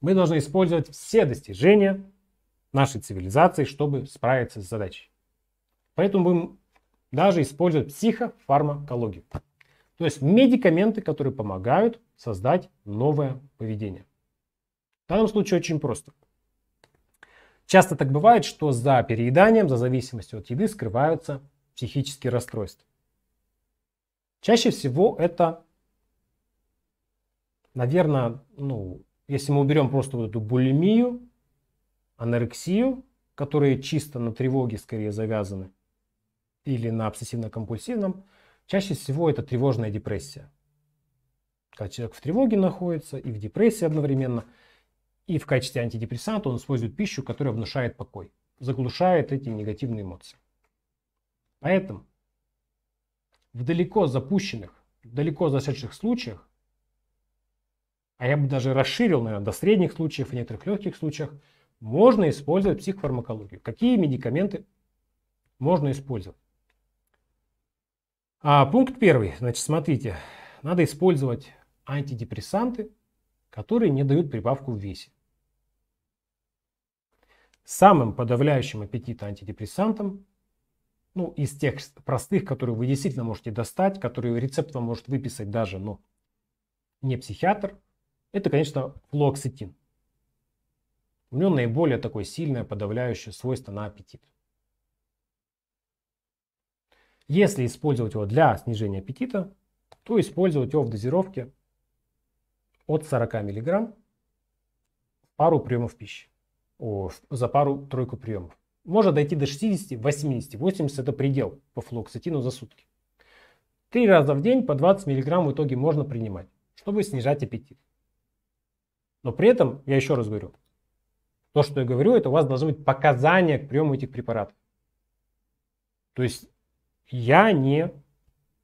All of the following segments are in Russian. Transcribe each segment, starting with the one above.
Мы должны использовать все достижения нашей цивилизации, чтобы справиться с задачей. Поэтому будем даже использовать психофармакологию. То есть медикаменты, которые помогают создать новое поведение. В данном случае очень просто. Часто так бывает, что за перееданием, за зависимостью от еды скрываются психические расстройства. Чаще всего это, наверное, ну, если мы уберем просто вот эту булимию, анорексию, которые чисто на тревоге скорее завязаны, или на обсессивно-компульсивном, чаще всего это тревожная депрессия. Когда человек в тревоге находится и в депрессии одновременно, и в качестве антидепрессанта он использует пищу, которая внушает покой, заглушает эти негативные эмоции. Поэтому в далеко запущенных, далеко зашедших случаях а я бы даже расширил, наверное, до средних случаев и некоторых легких случаях, можно использовать психофармакологию. Какие медикаменты можно использовать? А, пункт первый. Значит, смотрите, надо использовать антидепрессанты, которые не дают прибавку в весе. Самым подавляющим аппетит антидепрессантом, ну, из тех простых, которые вы действительно можете достать, которые рецепт вам может выписать даже, но ну, не психиатр, это, конечно, флуоксетин. У него наиболее такое сильное подавляющее свойство на аппетит. Если использовать его для снижения аппетита, то использовать его в дозировке от 40 мг пару приемов пищи. О, за пару-тройку приемов. Можно дойти до 60, 80, 80 это предел по флуоксетину за сутки. Три раза в день по 20 мг в итоге можно принимать, чтобы снижать аппетит. Но при этом, я еще раз говорю, то, что я говорю, это у вас должны быть показания к приему этих препаратов. То есть я не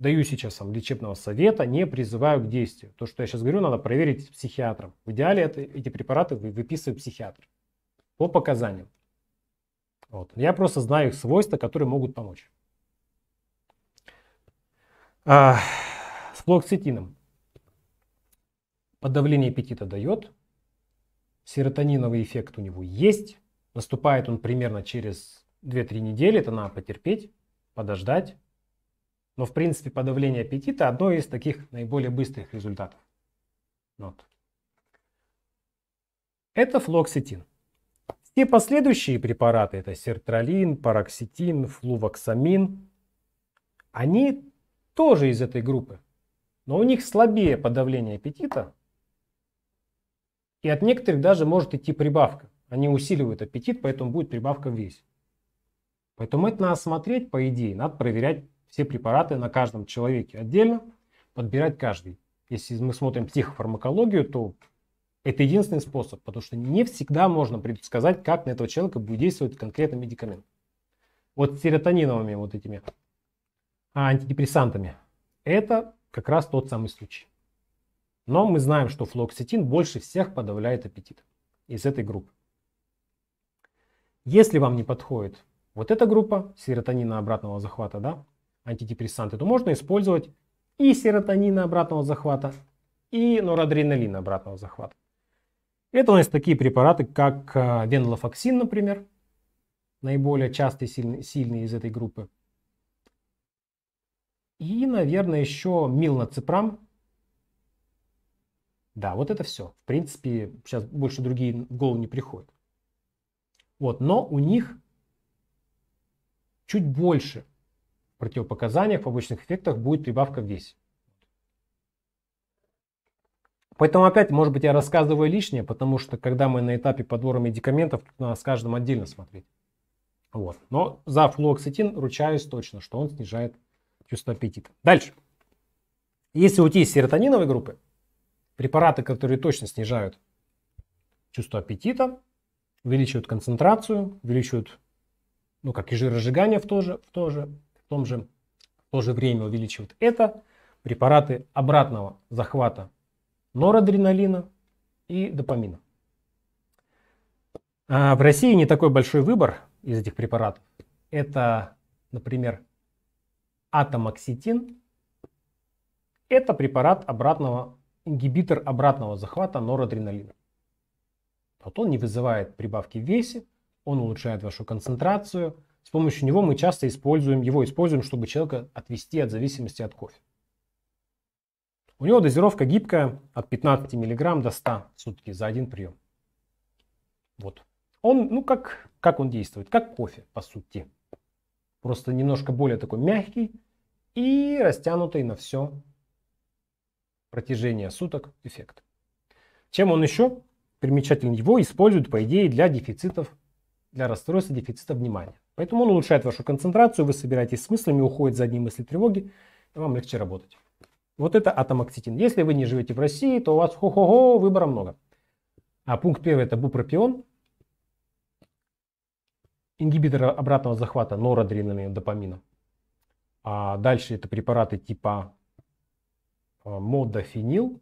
даю сейчас вам лечебного совета, не призываю к действию. То, что я сейчас говорю, надо проверить с психиатром. В идеале это, эти препараты выписывает психиатр по показаниям. Вот. Я просто знаю их свойства, которые могут помочь. А, с флоксетином. Подавление аппетита дает, серотониновый эффект у него есть. Наступает он примерно через 2-3 недели, это надо потерпеть, подождать. Но, в принципе, подавление аппетита одно из таких наиболее быстрых результатов. Вот. Это флоксетин. Все последующие препараты, это сертралин, пароксетин, флувоксамин, они тоже из этой группы. Но у них слабее подавление аппетита, и от некоторых даже может идти прибавка. Они усиливают аппетит, поэтому будет прибавка в весе. Поэтому это надо смотреть, по идее, надо проверять все препараты на каждом человеке отдельно, подбирать каждый. Если мы смотрим психофармакологию, то это единственный способ, потому что не всегда можно предсказать, как на этого человека будет действовать конкретный медикамент. Вот серотониновыми вот этими а, антидепрессантами это как раз тот самый случай. Но мы знаем, что флоксетин больше всех подавляет аппетит из этой группы. Если вам не подходит вот эта группа серотонина обратного захвата, да, антидепрессанты, то можно использовать и серотонина обратного захвата, и норадреналина обратного захвата. Это у нас такие препараты, как э, венлофоксин, например, наиболее частый сильный сильные из этой группы. И, наверное, еще милнацепрам, да, вот это все. В принципе, сейчас больше другие в голову не приходят. Вот, но у них чуть больше противопоказаниях, обычных эффектах будет прибавка в 10. Поэтому опять, может быть, я рассказываю лишнее, потому что когда мы на этапе подбора медикаментов, надо с каждым отдельно смотреть. Вот. Но за флуоксетин ручаюсь точно, что он снижает чувство аппетита. Дальше. Если уйти из серотониновой группы, Препараты, которые точно снижают чувство аппетита, увеличивают концентрацию, увеличивают, ну, как и жиросжигание в то же, в то же, в том же, в то же время увеличивают это. Препараты обратного захвата норадреналина и допамина. А в России не такой большой выбор из этих препаратов. Это, например, атомоксетин. Это препарат обратного ингибитор обратного захвата норадреналина. Вот он не вызывает прибавки в весе, он улучшает вашу концентрацию. С помощью него мы часто используем, его используем, чтобы человека отвести от зависимости от кофе. У него дозировка гибкая от 15 мг до 100 в сутки за один прием. Вот. Он, ну как, как он действует? Как кофе, по сути. Просто немножко более такой мягкий и растянутый на все протяжения суток эффект. Чем он еще примечателен? Его используют, по идее, для дефицитов, для расстройства дефицита внимания. Поэтому он улучшает вашу концентрацию, вы собираетесь с мыслями, уходит за одни мысли тревоги, и вам легче работать. Вот это атомоксетин. Если вы не живете в России, то у вас хо-хо-хо, выбора много. А пункт первый это бупропион, ингибитор обратного захвата норадреналина, допамина. А дальше это препараты типа Э, модофенил,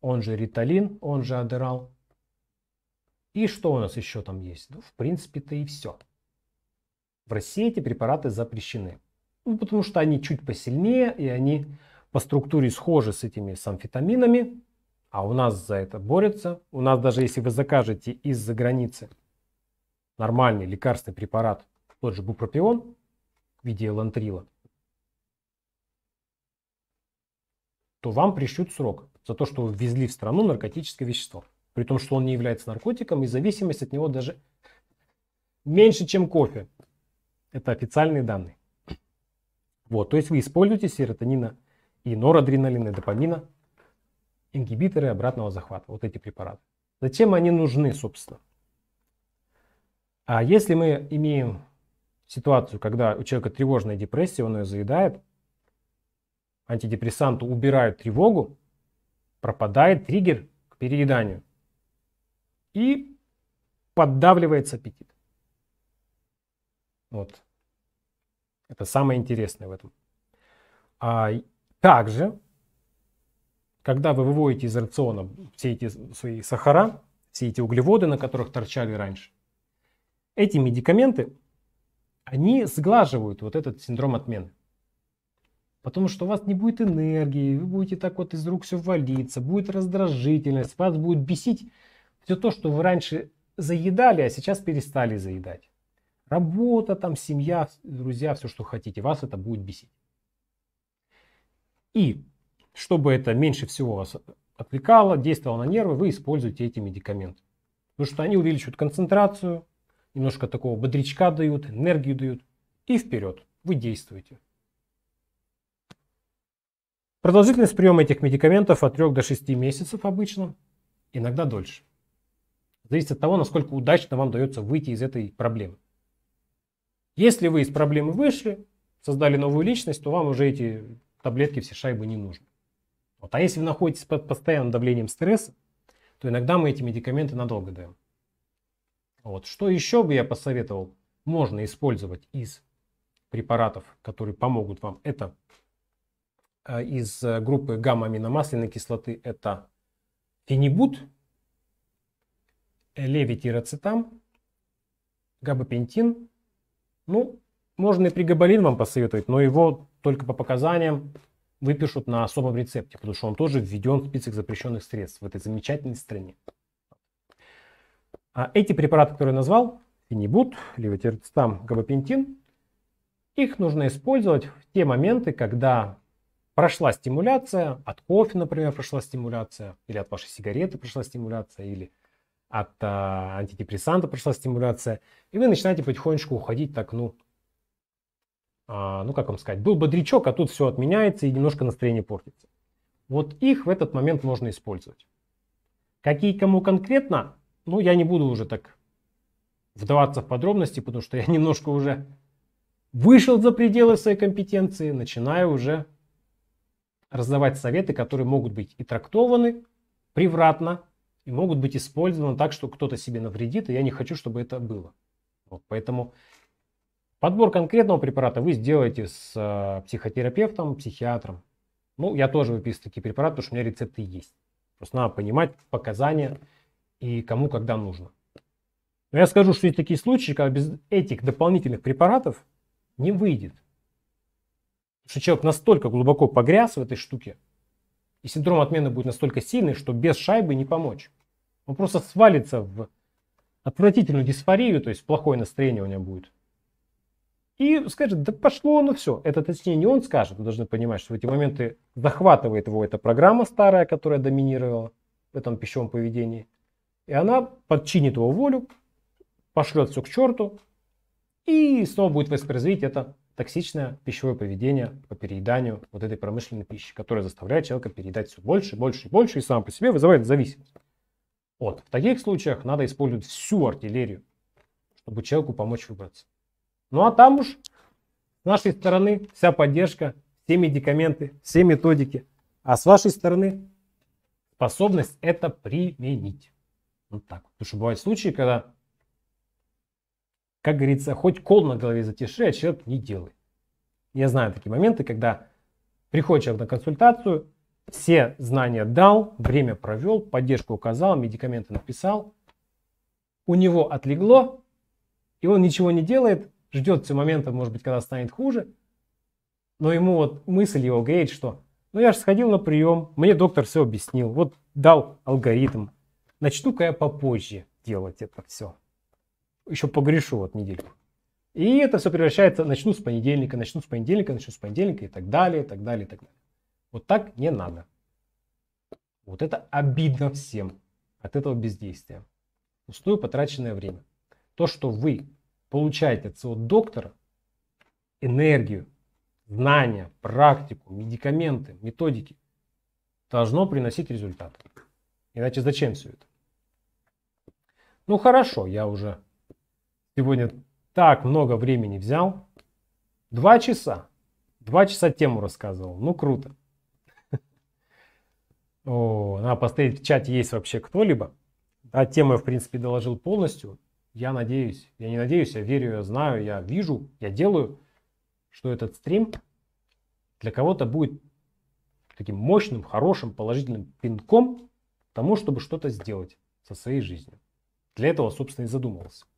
он же риталин, он же адерал. И что у нас еще там есть? Ну, в принципе-то и все. В России эти препараты запрещены. Ну, потому что они чуть посильнее, и они по структуре схожи с этими с амфетаминами, а у нас за это борются. У нас даже если вы закажете из-за границы нормальный лекарственный препарат, тот же бупропион в виде элантрила, то вам прищут срок за то, что вы ввезли в страну наркотическое вещество. При том, что он не является наркотиком, и зависимость от него даже меньше, чем кофе. Это официальные данные. Вот, то есть вы используете серотонина и норадреналина, и допамина, ингибиторы обратного захвата, вот эти препараты. Зачем они нужны, собственно? А если мы имеем ситуацию, когда у человека тревожная депрессия, он ее заедает, антидепрессанту убирают тревогу, пропадает триггер к перееданию и поддавливается аппетит. Вот. Это самое интересное в этом. А также, когда вы выводите из рациона все эти свои сахара, все эти углеводы, на которых торчали раньше, эти медикаменты, они сглаживают вот этот синдром отмены. Потому что у вас не будет энергии, вы будете так вот из рук все валиться, будет раздражительность, вас будет бесить все то, что вы раньше заедали, а сейчас перестали заедать. Работа, там, семья, друзья, все, что хотите, вас это будет бесить. И чтобы это меньше всего вас отвлекало, действовало на нервы, вы используете эти медикаменты. Потому что они увеличивают концентрацию, немножко такого бодрячка дают, энергию дают. И вперед, вы действуете. Продолжительность приема этих медикаментов от 3 до 6 месяцев обычно, иногда дольше. Зависит от того, насколько удачно вам дается выйти из этой проблемы. Если вы из проблемы вышли, создали новую личность, то вам уже эти таблетки все шайбы не нужны. Вот. А если вы находитесь под постоянным давлением стресса, то иногда мы эти медикаменты надолго даем. Вот. Что еще бы я посоветовал, можно использовать из препаратов, которые помогут вам, это Э, из э, группы гамма-аминомасляной кислоты это фенибут, левитироцетам, габапентин. Ну, можно и пригабалин вам посоветовать, но его только по показаниям выпишут на особом рецепте, потому что он тоже введен в список запрещенных средств в этой замечательной стране. А эти препараты, которые я назвал, фенибут, левотирцетам, габапентин, их нужно использовать в те моменты, когда прошла стимуляция, от кофе, например, прошла стимуляция, или от вашей сигареты прошла стимуляция, или от а, антидепрессанта прошла стимуляция, и вы начинаете потихонечку уходить так, ну, а, ну, как вам сказать, был бодрячок, а тут все отменяется и немножко настроение портится. Вот их в этот момент можно использовать. Какие кому конкретно, ну, я не буду уже так вдаваться в подробности, потому что я немножко уже вышел за пределы своей компетенции, начинаю уже раздавать советы, которые могут быть и трактованы превратно, и могут быть использованы так, что кто-то себе навредит, и я не хочу, чтобы это было. Вот, поэтому подбор конкретного препарата вы сделаете с э, психотерапевтом, психиатром. Ну, я тоже выписываю такие препараты, потому что у меня рецепты есть. Просто надо понимать показания и кому когда нужно. Но я скажу, что есть такие случаи, когда без этих дополнительных препаратов не выйдет что человек настолько глубоко погряз в этой штуке, и синдром отмены будет настолько сильный, что без шайбы не помочь. Он просто свалится в отвратительную дисфорию, то есть плохое настроение у него будет. И скажет, да пошло оно все. Это точнее не он скажет, вы должны понимать, что в эти моменты захватывает его эта программа старая, которая доминировала в этом пищевом поведении. И она подчинит его волю, пошлет все к черту и снова будет воспроизводить это токсичное пищевое поведение по перееданию вот этой промышленной пищи, которая заставляет человека переедать все больше, больше и больше, и сам по себе вызывает зависимость. Вот. В таких случаях надо использовать всю артиллерию, чтобы человеку помочь выбраться. Ну а там уж с нашей стороны вся поддержка, все медикаменты, все методики. А с вашей стороны способность это применить. Вот так. Потому что бывают случаи, когда как говорится, хоть кол на голове затиши, а человек не делай. Я знаю такие моменты, когда приходит человек на консультацию, все знания дал, время провел, поддержку указал, медикаменты написал. У него отлегло, и он ничего не делает, ждет все момента, может быть, когда станет хуже. Но ему вот мысль его говорит, что ну я же сходил на прием, мне доктор все объяснил, вот дал алгоритм. Начну-ка я попозже делать это все еще погрешу вот неделю И это все превращается, начну с понедельника, начну с понедельника, начну с понедельника и так далее, и так далее, и так далее. Вот так не надо. Вот это обидно всем от этого бездействия. Пустое потраченное время. То, что вы получаете от своего доктора, энергию, знания, практику, медикаменты, методики, должно приносить результат. Иначе зачем все это? Ну хорошо, я уже сегодня так много времени взял. Два часа. Два часа тему рассказывал. Ну, круто. О, надо посмотреть, в чате есть вообще кто-либо. А тему я, в принципе, доложил полностью. Я надеюсь, я не надеюсь, я верю, я знаю, я вижу, я делаю, что этот стрим для кого-то будет таким мощным, хорошим, положительным пинком тому, чтобы что-то сделать со своей жизнью. Для этого, собственно, и задумывался.